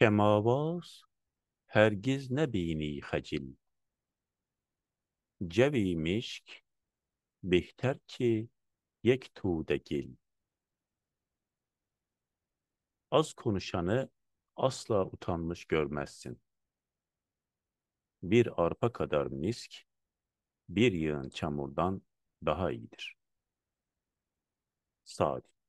کماواز هرگز نبینی خجل جوی مشک بهتر که یک توده gel. Az konuşanı asla utanmış görmezsin. Bir arpa kadar misk, bir yığın çamurdan daha iyidir. Sadi